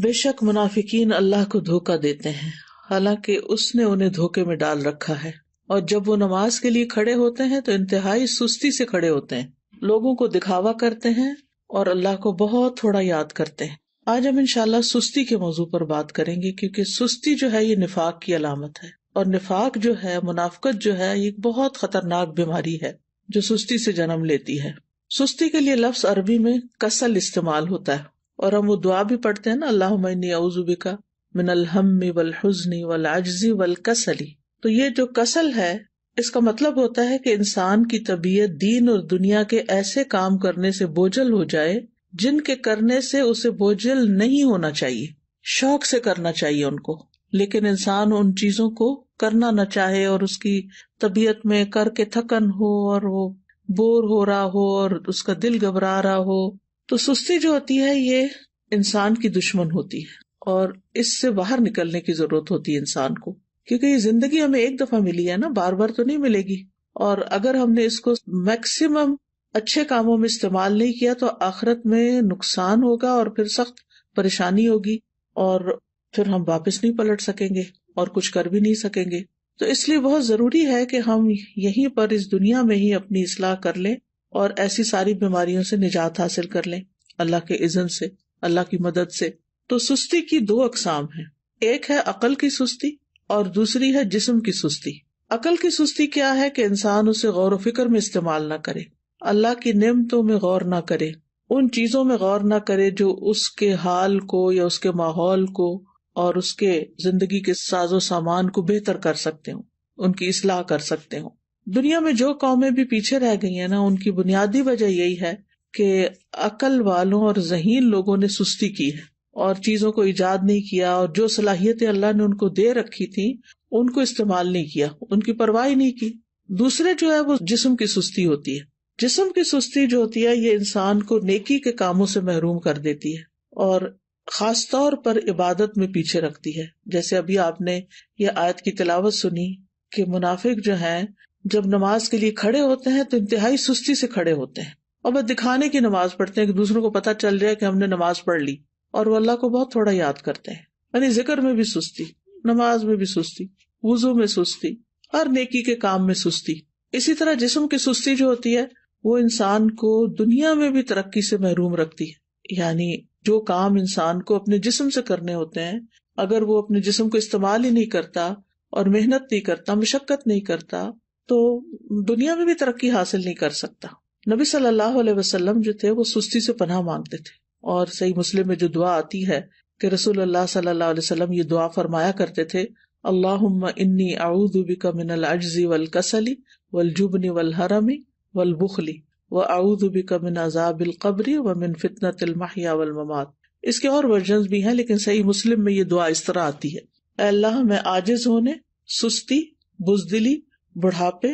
बेशक मुनाफिकीन अल्लाह को धोखा देते हैं हालांकि उसने उन्हें धोखे में डाल रखा है और जब वो नमाज के लिए खड़े होते हैं तो इंतहाई सुस्ती से खड़े होते हैं लोगों को दिखावा करते हैं और अल्लाह को बहुत थोड़ा याद करते हैं आज हम इनशाला सुस्ती के मौजू पर बात करेंगे क्योंकि सुस्ती जो है ये निफाक की अलामत है और निफाक जो है मुनाफकत जो है एक बहुत खतरनाक बीमारी है जो सुस्ती से जन्म लेती है सुस्ती के लिए लफ्ज अरबी में कसल इस्तेमाल होता है और हम वो दुआ भी पढ़ते हैं ना अल्लाह का मिन अलहमी वल हजनी वल आजी वल कसली तो ये जो कसल है इसका मतलब होता है कि इंसान की तबीयत दीन और दुनिया के ऐसे काम करने से बोझल हो जाए जिनके करने से उसे बोझल नहीं होना चाहिए शौक से करना चाहिए उनको लेकिन इंसान उन चीजों को करना न चाहे और उसकी तबीयत में करके थकन हो और वो बोर हो रहा हो और उसका दिल घबरा रहा हो तो सुस्ती जो होती है ये इंसान की दुश्मन होती है और इससे बाहर निकलने की जरूरत होती है इंसान को क्योंकि ये जिंदगी हमें एक दफा मिली है ना बार बार तो नहीं मिलेगी और अगर हमने इसको मैक्सिमम अच्छे कामों में इस्तेमाल नहीं किया तो आखिरत में नुकसान होगा और फिर सख्त परेशानी होगी और फिर हम वापस नहीं पलट सकेंगे और कुछ कर भी नहीं सकेंगे तो इसलिए बहुत जरूरी है कि हम यहीं पर इस दुनिया में ही अपनी इसलाह कर लें और ऐसी सारी बीमारियों से निजात हासिल कर लें अल्लाह के इज्जत से अल्लाह की मदद से तो सुस्ती की दो अकसाम है एक है अकल की सुस्ती और दूसरी है जिसम की सुस्ती अकल की सुस्ती क्या है कि इंसान उसे गौर फिक्र में इस्तेमाल न करे अल्लाह की नमतों में गौर न करे उन चीजों में गौर न करे जो उसके हाल को या उसके माहौल को और उसके जिंदगी के साजो सामान को बेहतर कर सकते हो उनकी इसलाह कर सकते हो दुनिया में जो कौमें भी पीछे रह गई है ना उनकी बुनियादी वजह यही है कि अकल वालों और जहीन लोगों ने सुस्ती की है और चीजों को ईजाद नहीं किया और जो सलाहियतें अल्लाह ने उनको दे रखी थी उनको इस्तेमाल नहीं किया उनकी परवाह नहीं की दूसरे जो है वो जिसम की सुस्ती होती है जिसम की सुस्ती जो होती है ये इंसान को नेकी के कामों से महरूम कर देती है और खास तौर पर इबादत में पीछे रखती है जैसे अभी आपने ये आयत की तिलावत सुनी कि मुनाफिक जो हैं जब नमाज के लिए खड़े होते हैं तो इंतहाई सुस्ती से खड़े होते हैं और बस दिखाने की नमाज पढ़ते हैं कि दूसरों को पता चल जाए कि हमने नमाज पढ़ ली और वो अल्लाह को बहुत थोड़ा याद करते हैं यानी जिक्र में भी सुस्ती नमाज में भी सुस्ती वजू में सुस्ती हर नेकी के काम में सुस्ती इसी तरह जिसम की सुस्ती जो होती है वो इंसान को दुनिया में भी तरक्की से महरूम रखती है यानी जो काम इंसान को अपने जिस्म से करने होते हैं अगर वो अपने जिस्म को इस्तेमाल ही नहीं करता और मेहनत नहीं करता मशक्कत नहीं करता तो दुनिया में भी तरक्की हासिल नहीं कर सकता नबी सल्लल्लाहु अलैहि वसल्लम जो थे वो सुस्ती से पनाह मांगते थे और सही मुस्लिम में जो दुआ आती है कि रसूल अल्लाह सल्लल्लाहु अलैहि वसल्लम ये दुआ फरमाया करते थे अल्लाहुम्मा इन्नी आऊदुबिका मिनल अज्जी वल कसली वल जुबनी वल हरमी वल बुखली व आऊदुबिका मिन अजाब कबरी व मिन फितनत माहिया वल ममात इसके और वर्जन भी है लेकिन सही मुस्लिम में ये दुआ इस तरह आती है अल्लाह में आजिज होने सुस्ती बुजदिली बुढ़ापे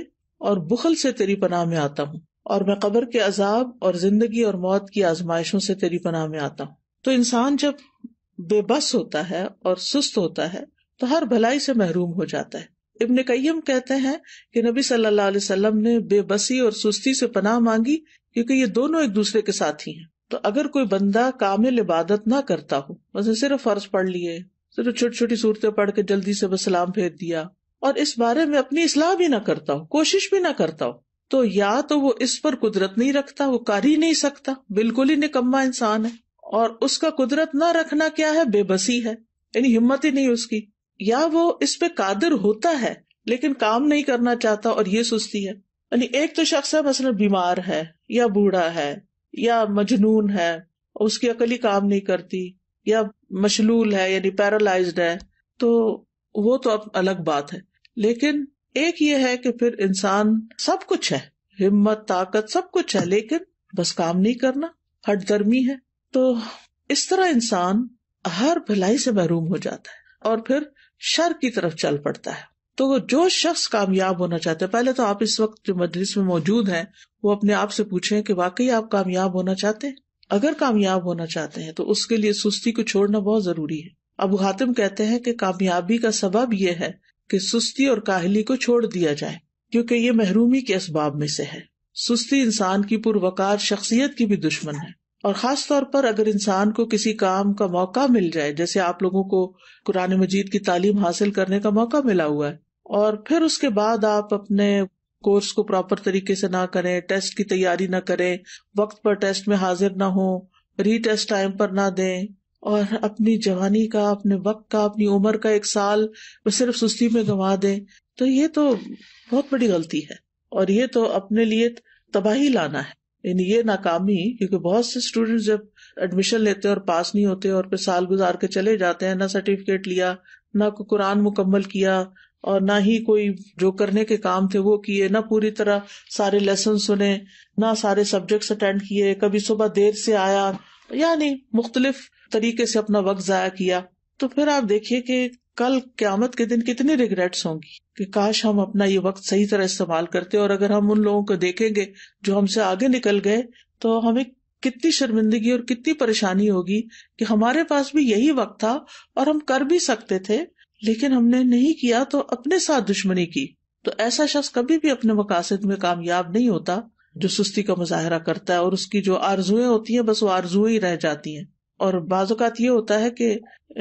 और बुखल से तेरी पनाह में आता हूँ और मैं कब्र के अजाब और जिंदगी और मौत की आजमाइशों से तेरी पनाह में आता हूँ तो इंसान जब बेबस होता है और सुस्त होता है तो हर भलाई से महरूम हो जाता है इबन कईम कहते हैं कि नबी सल्लल्लाहु अलैहि वसल्लम ने बेबसी और सुस्ती से पनाह मांगी क्योंकि ये दोनों एक दूसरे के साथ ही है तो अगर कोई बंदा कामिल इबादत ना करता हो बस सिर्फ फर्ज पढ़ लिए सिर्फ छोटी छोटी सूरतें पढ़ के जल्दी से बस सलाम फेर दिया और इस बारे में अपनी इसलाह भी ना करता हो कोशिश भी ना करता हो तो या तो वो इस पर कुदरत नहीं रखता वो कर ही नहीं सकता बिल्कुल ही निकम्मा इंसान है और उसका कुदरत ना रखना क्या है बेबसी है यानी हिम्मत ही नहीं उसकी या वो इस पे कादिर होता है लेकिन काम नहीं करना चाहता और ये सुस्ती है यानी एक तो शख्स है मसलन बीमार है या बूढ़ा है या मजनून है उसकी अकली काम नहीं करती या मशलूल है यानी पैरालाइज्ड है तो वो तो अब अलग बात है लेकिन एक ये है कि फिर इंसान सब कुछ है हिम्मत ताकत सब कुछ है लेकिन बस काम नहीं करना हट गर्मी है तो इस तरह इंसान हर भलाई से महरूम हो जाता है और फिर शर की तरफ चल पड़ता है तो जो शख्स कामयाब होना चाहते हैं पहले तो आप इस वक्त जो मजलिस में मौजूद हैं वो अपने आप से पूछे कि वाकई आप कामयाब होना चाहते हैं अगर कामयाब होना चाहते हैं तो उसके लिए सुस्ती को छोड़ना बहुत जरूरी है अब हातिम कहते हैं कि कामयाबी का सबब यह है कि सुस्ती और काहली को छोड़ दिया जाए क्योंकि ये महरूमी के इसबाब में से है सुस्ती इंसान की पुरवकार शख्सियत की भी दुश्मन है और खास तौर पर अगर इंसान को किसी काम का मौका मिल जाए जैसे आप लोगों को कुरान मजीद की तालीम हासिल करने का मौका मिला हुआ है और फिर उसके बाद आप अपने कोर्स को प्रॉपर तरीके से ना करें टेस्ट की तैयारी ना करें वक्त पर टेस्ट में हाजिर ना हो री टेस्ट टाइम पर ना दें और अपनी जवानी का अपने वक्त का अपनी उम्र का एक साल वो सिर्फ सुस्ती में गंवा दे तो ये तो बहुत बड़ी गलती है और ये तो अपने लिए तबाही लाना है यानी ये नाकामी क्योंकि बहुत से स्टूडेंट जब एडमिशन लेते हैं और पास नहीं होते और फिर साल गुजार के चले जाते हैं ना सर्टिफिकेट लिया ना को कुरान मुकम्मल किया और ना ही कोई जो करने के काम थे वो किए ना पूरी तरह सारे लेसन सुने ना सारे सब्जेक्ट्स अटेंड किए कभी सुबह देर से आया यानी मुख्तलिफ तरीके से अपना वक्त जया किया तो फिर आप देखिए कि कल क्यामत के दिन कितनी रिग्रेट्स होंगी कि काश हम अपना ये वक्त सही तरह इस्तेमाल करते और अगर हम उन लोगों को देखेंगे जो हमसे आगे निकल गए तो हमें कितनी शर्मिंदगी और कितनी परेशानी होगी कि हमारे पास भी यही वक्त था और हम कर भी सकते थे लेकिन हमने नहीं किया तो अपने साथ दुश्मनी की तो ऐसा शख्स कभी भी अपने मकासद में कामयाब नहीं होता जो सुस्ती का मुजाहरा करता है और उसकी जो आरजुए होती है बस वो आरजुएं ही रह जाती है और बाजुकात ये होता है की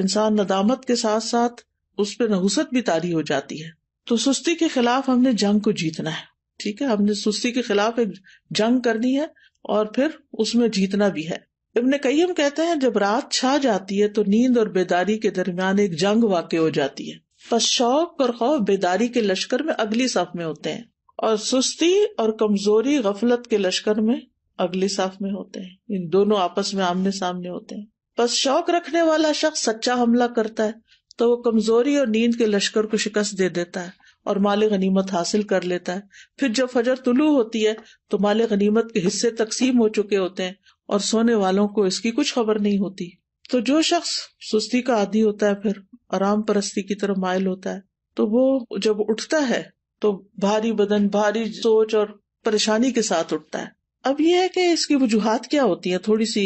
इंसान नदामत के साथ साथ उस पर नहुसत भी तारी हो जाती है तो सुस्ती के खिलाफ हमने जंग को जीतना है ठीक है हमने सुस्ती के खिलाफ एक जंग करनी है और फिर उसमें जीतना भी है इबन हम कहते हैं जब रात छा जाती है तो नींद और बेदारी के दरमियान एक जंग वाक़ हो जाती है बस शौक और खौफ बेदारी के लश्कर में अगली सफ में होते हैं और सुस्ती और कमजोरी गफलत के लश्कर में अगले साफ में होते हैं इन दोनों आपस में आमने सामने होते हैं बस शौक रखने वाला शख्स सच्चा हमला करता है तो वो कमजोरी और नींद के लश्कर को शिकस्त दे देता है और माल गनीमत हासिल कर लेता है फिर जब फजर तुलू होती है तो माल गनीमत के हिस्से तकसीम हो चुके होते हैं और सोने वालों को इसकी कुछ खबर नहीं होती तो जो शख्स सुस्ती का आदि होता है फिर आराम परस्ती की तरफ मायल होता है तो वो जब उठता है तो भारी बदन भारी सोच और परेशानी के साथ उठता है अब यह है कि इसकी वजूहत क्या होती है थोड़ी सी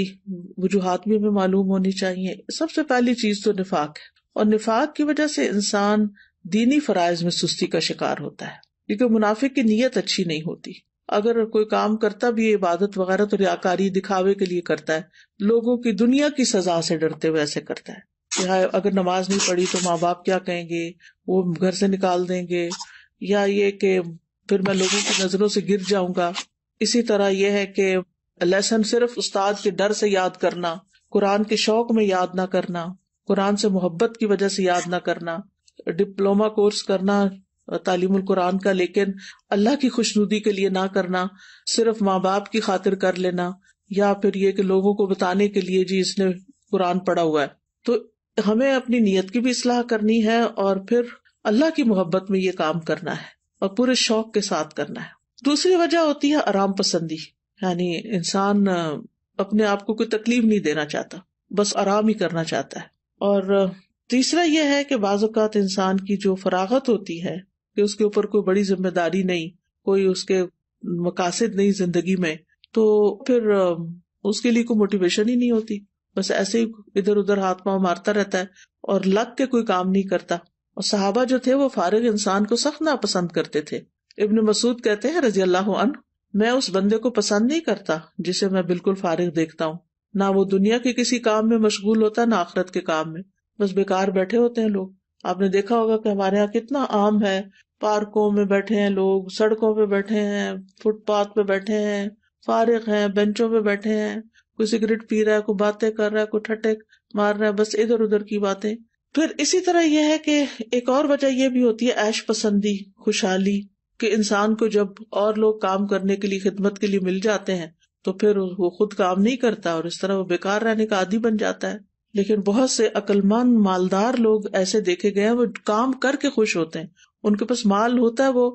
वजूहत भी हमें मालूम होनी चाहिए सबसे पहली चीज तो निफाक है और निफाक की वजह से इंसान दीनी फराइज में सुस्ती का शिकार होता है क्योंकि मुनाफे की नीयत अच्छी नहीं होती अगर कोई काम करता भी इबादत वगैरह तो रियाकारी दिखावे के लिए करता है लोगों की दुनिया की सजा से डरते हुए ऐसे करता है यहाँ अगर नमाज नहीं पढ़ी तो माँ बाप क्या कहेंगे वो घर से निकाल देंगे या ये कि फिर मैं लोगों की नजरों से गिर जाऊंगा इसी तरह यह है कि लेसन सिर्फ उस्ताद के डर से याद करना कुरान के शौक में याद ना करना कुरान से मोहब्बत की वजह से याद ना करना डिप्लोमा कोर्स करना तालीम कुरान का लेकिन अल्लाह की खुशनुदी के लिए ना करना सिर्फ माँ बाप की खातिर कर लेना या फिर ये कि लोगों को बताने के लिए जी इसने कुरान पढ़ा हुआ है तो हमें अपनी नीयत की भी इसलाह करनी है और फिर अल्लाह की मोहब्बत में ये काम करना है और पूरे शौक के साथ करना है दूसरी वजह होती है आराम पसंदी यानी इंसान अपने आप को कोई तकलीफ नहीं देना चाहता बस आराम ही करना चाहता है और तीसरा यह है कि बाज़ात इंसान की जो फरागत होती है कि उसके ऊपर कोई बड़ी जिम्मेदारी नहीं कोई उसके मकासद नहीं जिंदगी में तो फिर उसके लिए कोई मोटिवेशन ही नहीं होती बस ऐसे ही इधर उधर हाथ पाँव मारता रहता है और लग के कोई काम नहीं करता और साहबा जो थे वो फारग इंसान को सख्त नापसंद करते थे इब्न मसूद कहते हैं रजी अल्लाह अन मैं उस बंदे को पसंद नहीं करता जिसे मैं बिल्कुल फारिग देखता हूँ ना वो दुनिया के किसी काम में मशगूल होता ना आखरत के काम में बस बेकार बैठे होते हैं लोग आपने देखा होगा कि हमारे यहाँ कितना आम है पार्कों में बैठे हैं लोग सड़कों पे बैठे हैं फुटपाथ पे बैठे हैं फारिग हैं बेंचों पे बैठे हैं कोई सिगरेट पी रहा है कोई बातें कर रहा है कोई ठटे मार रहा है बस इधर उधर की बातें फिर इसी तरह यह है कि एक और वजह यह भी होती है ऐश पसंदी खुशहाली कि इंसान को जब और लोग काम करने के लिए खिदमत के लिए मिल जाते हैं तो फिर वो खुद काम नहीं करता और इस तरह वो बेकार रहने का आदि बन जाता है लेकिन बहुत से अक्लमंद मालदार लोग ऐसे देखे गए हैं वो काम करके खुश होते हैं उनके पास माल होता है वो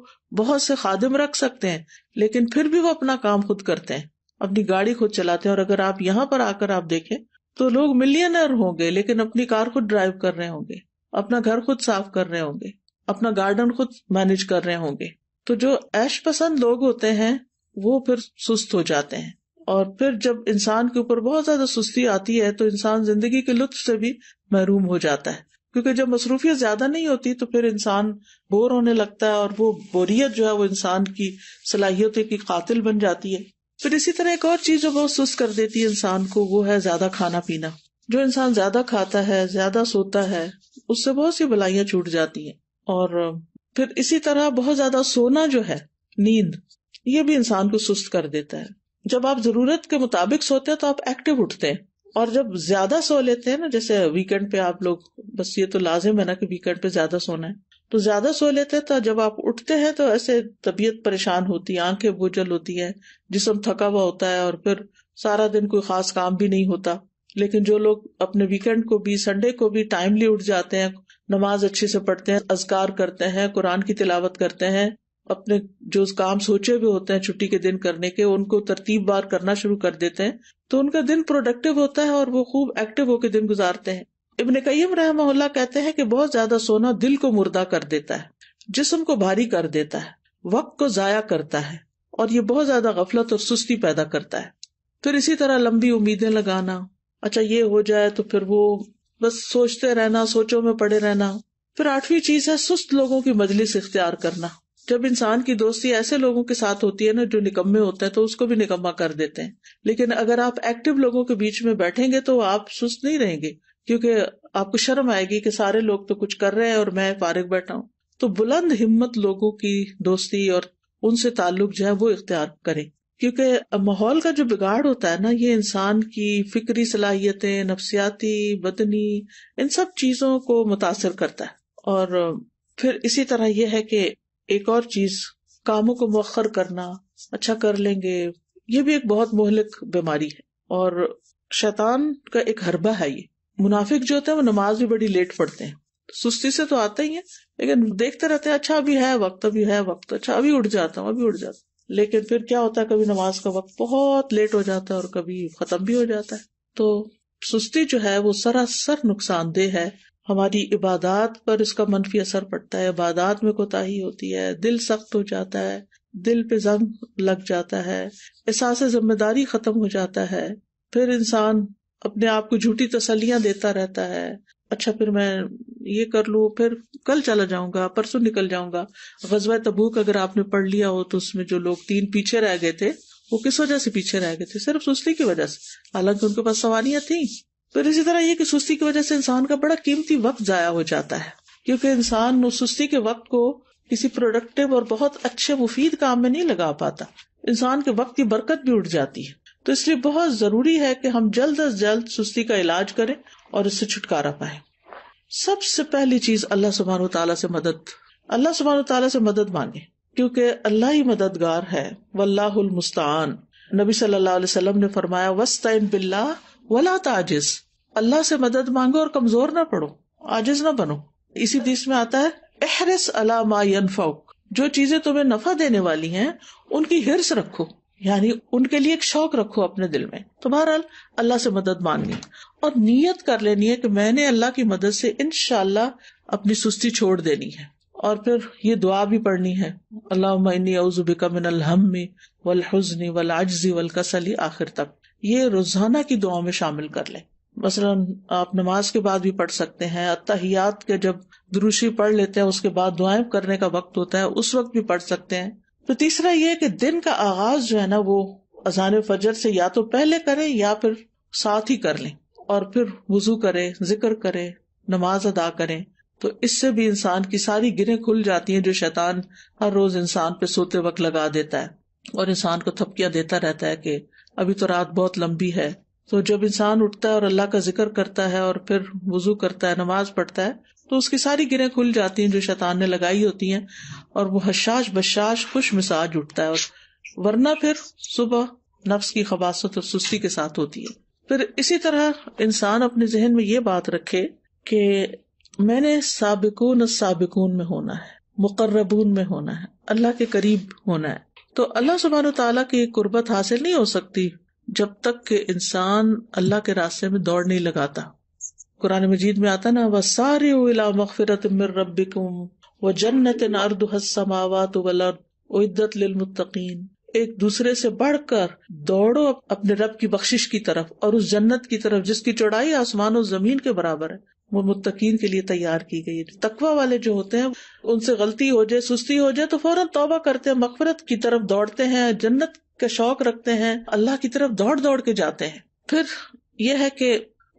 बहुत से खादिम रख सकते हैं लेकिन फिर भी वो अपना काम खुद करते हैं अपनी गाड़ी खुद चलाते हैं और अगर आप यहाँ पर आकर आप देखे तो लोग मिलियनर होंगे लेकिन अपनी कार खुद ड्राइव कर रहे होंगे अपना घर खुद साफ कर रहे होंगे अपना गार्डन खुद मैनेज कर रहे होंगे तो जो ऐश पसंद लोग होते हैं वो फिर सुस्त हो जाते हैं और फिर जब इंसान के ऊपर बहुत ज्यादा सुस्ती आती है तो इंसान जिंदगी के लुत्फ से भी महरूम हो जाता है क्योंकि जब मसरूफियत ज्यादा नहीं होती तो फिर इंसान बोर होने लगता है और वो बोरियत जो है वो इंसान की सलाहियतों की कातिल बन जाती है फिर इसी तरह एक और चीज जो बहुत सुस्त कर देती है इंसान को वो है ज्यादा खाना पीना जो इंसान ज्यादा खाता है ज्यादा सोता है उससे बहुत सी भलाइयां छूट जाती है और फिर इसी तरह बहुत ज्यादा सोना जो है नींद ये भी इंसान को सुस्त कर देता है जब आप जरूरत के मुताबिक सोते हैं तो आप एक्टिव उठते हैं और जब ज्यादा सो लेते हैं ना जैसे वीकेंड पे आप लोग बस ये तो लाजिम है ना कि वीकेंड पे ज्यादा सोना है तो ज्यादा सो लेते हैं तो जब आप उठते हैं तो ऐसे तबीयत परेशान होती है आंखें बोझल होती है जिसम थका हुआ होता है और फिर सारा दिन कोई खास काम भी नहीं होता लेकिन जो लोग अपने वीकेंड को भी संडे को भी टाइमली उठ जाते हैं नमाज अच्छे से पढ़ते हैं अजकार करते हैं कुरान की तिलावत करते हैं अपने जो काम सोचे हुए होते हैं छुट्टी के दिन करने के उनको तरतीब बार करना शुरू कर देते हैं तो उनका दिन प्रोडक्टिव होता है और वो खूब एक्टिव होकर दिन गुजारते हैं इबन कईम रहमल्ला कहते हैं कि बहुत ज्यादा सोना दिल को मुर्दा कर देता है जिसम को भारी कर देता है वक्त को जया करता है और ये बहुत ज्यादा गफलत और सुस्ती पैदा करता है फिर इसी तरह लंबी उम्मीदें लगाना अच्छा ये हो जाए तो फिर वो बस सोचते रहना सोचो में पड़े रहना फिर आठवीं चीज है सुस्त लोगों की मजलिस इख्तियार करना जब इंसान की दोस्ती ऐसे लोगों के साथ होती है ना जो निकम्मे होते हैं तो उसको भी निकम्मा कर देते हैं लेकिन अगर आप एक्टिव लोगों के बीच में बैठेंगे तो आप सुस्त नहीं रहेंगे क्योंकि आपको शर्म आएगी कि सारे लोग तो कुछ कर रहे हैं और मैं फारिग बैठा हूँ तो बुलंद हिम्मत लोगों की दोस्ती और उनसे ताल्लुक जो है वो इख्तियार करें क्योंकि माहौल का जो बिगाड़ होता है ना ये इंसान की फिक्री सलाहियतें नफसियाती बदनी इन सब चीजों को मुतासर करता है और फिर इसी तरह यह है कि एक और चीज कामों को मौखर करना अच्छा कर लेंगे ये भी एक बहुत मोहलिक बीमारी है और शैतान का एक हरबा है ये मुनाफिक जो होते हैं वो नमाज भी बड़ी लेट पढ़ते हैं सुस्ती से तो आते ही है लेकिन देखते रहते हैं अच्छा अभी है वक्त अभी है वक्त अच्छा अभी उठ जाता हूँ अभी उठ जाता हूँ लेकिन फिर क्या होता है कभी नमाज का वक्त बहुत लेट हो जाता है और कभी खत्म भी हो जाता है तो सुस्ती जो है वो सरासर नुकसानदेह है हमारी इबादत पर इसका मनफी असर पड़ता है इबादत में कोताही होती है दिल सख्त हो जाता है दिल पे जंग लग जाता है एहसास जिम्मेदारी खत्म हो जाता है फिर इंसान अपने आप को झूठी तसलियां देता रहता है अच्छा फिर मैं ये कर लू फिर कल चला जाऊंगा परसों निकल जाऊंगा गजवा तबूक अगर आपने पढ़ लिया हो तो उसमें जो लोग तीन पीछे रह गए थे वो किस वजह से पीछे रह गए थे सिर्फ सुस्ती की वजह से हालांकि उनके पास सवालियां थी फिर इसी तरह ये कि सुस्ती की वजह से इंसान का बड़ा कीमती वक्त जया हो जाता है क्योंकि इंसान उस सुस्ती के वक्त को किसी प्रोडक्टिव और बहुत अच्छे मुफीद काम में नहीं लगा पाता इंसान के वक्त की बरकत भी उठ जाती है तो इसलिए बहुत जरूरी है कि हम जल्द अज जल्द सुस्ती का इलाज करें और इससे छुटकारा पाए सबसे पहली चीज अल्लाह सुबहान तला से मदद अल्लाह सुबहान तला से मदद मांगे क्योंकि अल्लाह ही मददगार है वल्लाहुल मुस्तान नबी सल्लल्लाहु अलैहि वसल्लम ने फरमाया वस्ताइन बिल्ला वला ताजिज अल्लाह से मदद मांगो और कमजोर ना पड़ो आजिज ना बनो इसी देश में आता है एहरस अला मा जो चीजें तुम्हें नफा देने वाली हैं उनकी हिरस रखो यानी उनके लिए एक शौक रखो अपने दिल में तो बहरहाल अल्लाह से मदद मांगनी और नीयत कर लेनी है कि मैंने अल्लाह की मदद से इन इनशाला अपनी सुस्ती छोड़ देनी है और फिर ये दुआ भी पढ़नी है अल्लाहबिका मिन अलहमी वल हजनी वल आजजी वल कसली आखिर तक ये रोजाना की दुआ में शामिल कर ले मसला आप नमाज के बाद भी पढ़ सकते हैं अतहियात के जब दुरुषी पढ़ लेते हैं उसके बाद दुआएं करने का वक्त होता है उस वक्त भी पढ़ सकते हैं तो तीसरा ये कि दिन का आगाज जो है ना वो अजान फजर से या तो पहले करें या फिर साथ ही कर लें और फिर वजू करे जिक्र करे नमाज अदा करें तो इससे भी इंसान की सारी गिरें खुल जाती हैं जो शैतान हर रोज इंसान पे सोते वक्त लगा देता है और इंसान को थपकियां देता रहता है कि अभी तो रात बहुत लंबी है तो जब इंसान उठता है और अल्लाह का जिक्र करता है और फिर वजू करता है नमाज पढ़ता है तो उसकी सारी गिरें खुल जाती हैं जो शैतान ने लगाई होती हैं और वो हशाश बशाश खुश मिसाज उठता है और वरना फिर सुबह नफ्स की खबासत और सुस्ती के साथ होती है फिर इसी तरह इंसान अपने जहन में ये बात रखे कि मैंने सबकून सबकून में होना है मुकर्रबून में होना है अल्लाह के करीब होना है तो अल्लाह सुबहान तला की कुर्बत हासिल नहीं हो सकती जब तक के इंसान अल्लाह के रास्ते में दौड़ नहीं लगाता कुरान मजीद में आता ना वह सारे मगफरत मिर रबिकुम व जन्नत अर्द हमावत उद्दत लिलमुत्तकीन एक दूसरे से बढ़कर दौड़ो अपने रब की बख्शिश की तरफ और उस जन्नत की तरफ जिसकी चौड़ाई आसमान और जमीन के बराबर है वो मुत्तकीन के लिए तैयार की गई है तकवा वाले जो होते हैं उनसे गलती हो जाए सुस्ती हो जाए तो फौरन तौबा करते हैं मकफरत की तरफ दौड़ते हैं जन्नत का शौक रखते हैं अल्लाह की तरफ दौड़ दौड़ के जाते हैं फिर यह है कि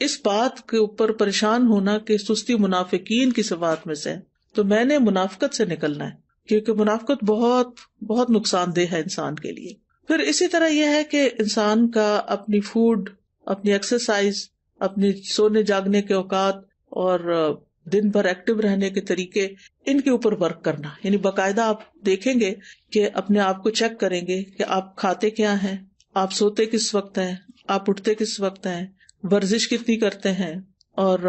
इस बात के ऊपर परेशान होना कि सुस्ती मुनाफिकीन की सिफात में से तो मैंने मुनाफ्त से निकलना है क्योंकि मुनाफ्त बहुत बहुत नुकसानदेह है इंसान के लिए फिर इसी तरह यह है कि इंसान का अपनी फूड अपनी एक्सरसाइज अपने सोने जागने के औकात और दिन भर एक्टिव रहने के तरीके इनके ऊपर वर्क करना यानी बाकायदा आप देखेंगे कि अपने आप को चेक करेंगे कि आप खाते क्या है आप सोते किस वक्त है आप उठते किस वक्त है वर्जिश कितनी करते हैं और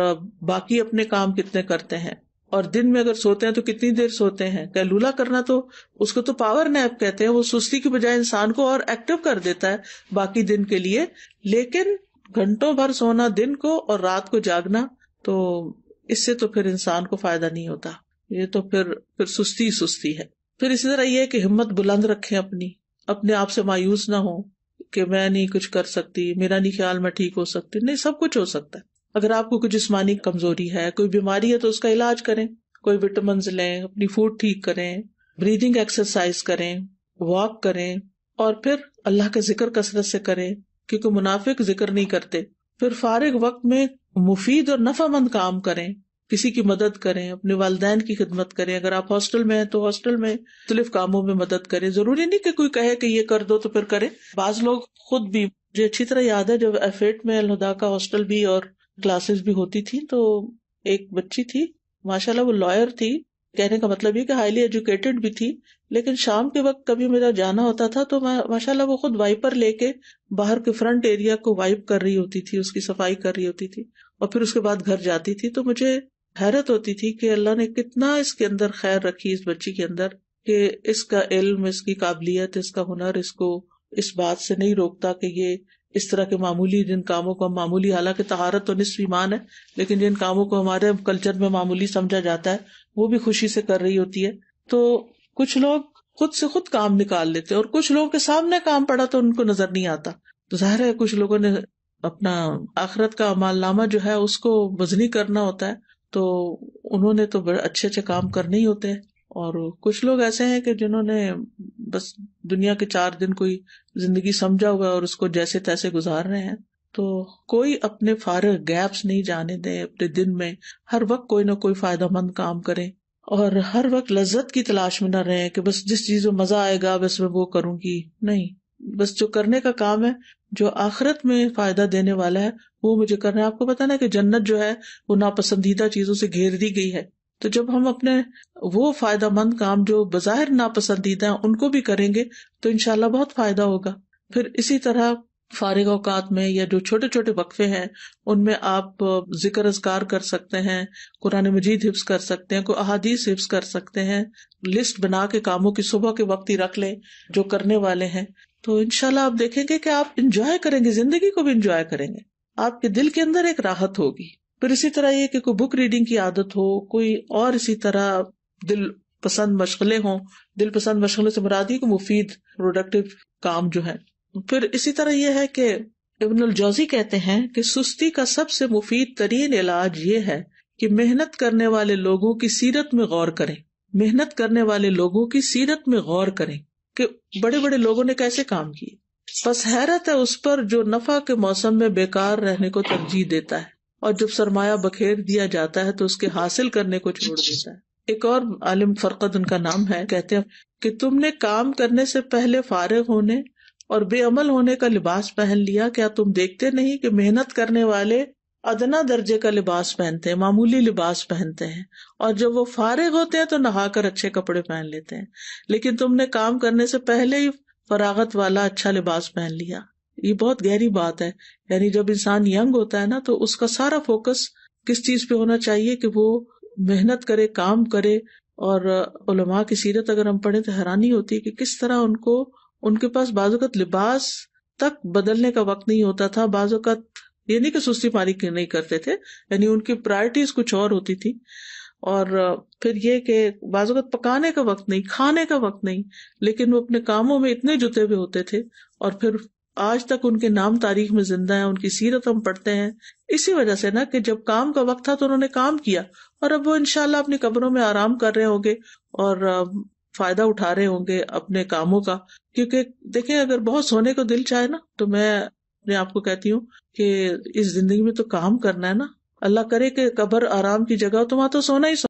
बाकी अपने काम कितने करते हैं और दिन में अगर सोते हैं तो कितनी देर सोते हैं कैलूला करना तो उसको तो पावर नैप कहते हैं वो सुस्ती की बजाय इंसान को और एक्टिव कर देता है बाकी दिन के लिए लेकिन घंटों भर सोना दिन को और रात को जागना तो इससे तो फिर इंसान को फायदा नहीं होता ये तो फिर फिर सुस्ती सुस्ती है फिर इसी तरह ये कि हिम्मत बुलंद रखे अपनी अपने आप से मायूस ना हो कि मैं नहीं कुछ कर सकती मेरा नहीं ख्याल मैं ठीक हो सकती नहीं सब कुछ हो सकता है अगर आपको कोई जिस्मानी कमजोरी है कोई बीमारी है तो उसका इलाज करें कोई विटामिन लें अपनी फूड ठीक करें ब्रीदिंग एक्सरसाइज करें वॉक करें और फिर अल्लाह का जिक्र कसरत से करें क्योंकि मुनाफिक जिक्र नहीं करते फिर फारिग वक्त में मुफीद और नफामंद काम करें किसी की मदद करें अपने वालदेन की खिदमत करें अगर आप हॉस्टल में हैं तो हॉस्टल में मुख्तलिफ कामों में मदद करें जरूरी नहीं कि कोई कहे कि ये कर दो तो फिर करें बाज लोग खुद भी मुझे अच्छी तरह याद है जब एफेट में अलहदा का हॉस्टल भी और क्लासेस भी होती थी तो एक बच्ची थी माशाला वो लॉयर थी कहने का मतलब ये कि हाईली एजुकेटेड भी थी लेकिन शाम के वक्त कभी मेरा जाना होता था तो माशाल्लाह वो खुद वाइपर लेके बाहर के फ्रंट एरिया को वाइप कर रही होती थी उसकी सफाई कर रही होती थी और फिर उसके बाद घर जाती थी तो मुझे हैरत होती थी कि अल्लाह ने कितना इसके अंदर खैर रखी इस बच्ची के अंदर कि इसका इल्म इसकी काबिलियत इसका हुनर इसको इस बात से नहीं रोकता कि ये इस तरह के मामूली जिन कामों को हम मामूली हालांकि तहारत तो निसफ ईमान है लेकिन जिन कामों को हमारे कल्चर में मामूली समझा जाता है वो भी खुशी से कर रही होती है तो कुछ लोग खुद से खुद काम निकाल लेते हैं और कुछ लोगों के सामने काम पड़ा तो उनको नजर नहीं आता तो जाहिर है कुछ लोगों ने अपना आखरत का मालनामा जो है उसको वजनी करना होता है तो उन्होंने तो बड़े अच्छे अच्छे काम करने ही होते हैं और कुछ लोग ऐसे हैं कि जिन्होंने बस दुनिया के चार दिन कोई जिंदगी समझा हुआ और उसको जैसे तैसे गुजार रहे हैं तो कोई अपने फारग गैप्स नहीं जाने दें अपने दिन में हर वक्त कोई ना कोई फायदा मंद काम करें और हर वक्त लज्जत की तलाश में न रहे कि बस जिस चीज में मजा आएगा बस मैं वो करूंगी नहीं बस जो करने का काम है जो आखिरत में फायदा देने वाला है वो मुझे करना है आपको पता ना कि जन्नत जो है वो नापसंदीदा चीजों से घेर दी गई है तो जब हम अपने वो फायदा मंद काम जो बाहर नापसंदीदा है उनको भी करेंगे तो इनशाला बहुत फायदा होगा फिर इसी तरह फारिग अवकात में या जो छोटे छोटे वक्फे हैं उनमें आप जिक्र अजगार कर सकते हैं कुरान मजीद हिफ्स कर सकते हैं कोई अहादीस हिफ्स कर सकते हैं लिस्ट बना के कामों की सुबह के वक्त ही रख लें जो करने वाले हैं तो इनशाला आप देखेंगे कि आप इंजॉय करेंगे जिंदगी को भी इंजॉय करेंगे आपके दिल के अंदर एक राहत होगी फिर इसी तरह ये कि कोई बुक रीडिंग की आदत हो कोई और इसी तरह दिल पसंद मशगले हों दिल पसंद मशगलों से मुराद को मुफीद प्रोडक्टिव काम जो है फिर इसी तरह यह है कि इबन जौजी कहते हैं कि सुस्ती का सबसे मुफीद तरीन इलाज ये है कि मेहनत करने वाले लोगों की सीरत में गौर करें मेहनत करने वाले लोगों की सीरत में गौर करें कि बड़े बड़े लोगों ने कैसे काम किए बस हैरत है उस पर जो नफा के मौसम में बेकार रहने को तरजीह देता है और जब सरमाया बखेर दिया जाता है तो उसके हासिल करने को छोड़ देता है एक और आलिम फरकत उनका नाम है कहते हैं कि तुमने काम करने से पहले फारिग होने और बेअमल होने का लिबास पहन लिया क्या तुम देखते नहीं कि मेहनत करने वाले अदना दर्जे का लिबास पहनते हैं मामूली लिबास पहनते हैं और जब वो फारिग होते हैं तो नहाकर अच्छे कपड़े पहन लेते हैं लेकिन तुमने काम करने से पहले ही फरागत वाला अच्छा लिबास पहन लिया ये बहुत गहरी बात है यानी जब इंसान यंग होता है ना तो उसका सारा फोकस किस चीज पे होना चाहिए कि वो मेहनत करे काम करे और उलमा की सीरत अगर हम पढ़े तो हैरानी होती है कि किस तरह उनको उनके पास बाजुकत लिबास तक बदलने का वक्त नहीं होता था बाजुकत ये नहीं कि सुस्ती पानी नहीं करते थे यानी उनकी प्रायोरिटीज कुछ और होती थी और फिर ये कि बाजुकत पकाने का वक्त नहीं खाने का वक्त नहीं लेकिन वो अपने कामों में इतने जुते हुए होते थे और फिर आज तक उनके नाम तारीख में जिंदा है उनकी सीरत हम पढ़ते हैं इसी वजह से ना कि जब काम का वक्त था तो उन्होंने काम किया और अब वो इनशाला अपनी कब्रों में आराम कर रहे होंगे और फायदा उठा रहे होंगे अपने कामों का क्योंकि देखे अगर बहुत सोने को दिल चाहे ना तो मैं अपने आपको कहती हूँ की इस जिंदगी में तो काम करना है ना अल्लाह करे कि कब्र आराम की जगह तो वहां तो सोना ही सोना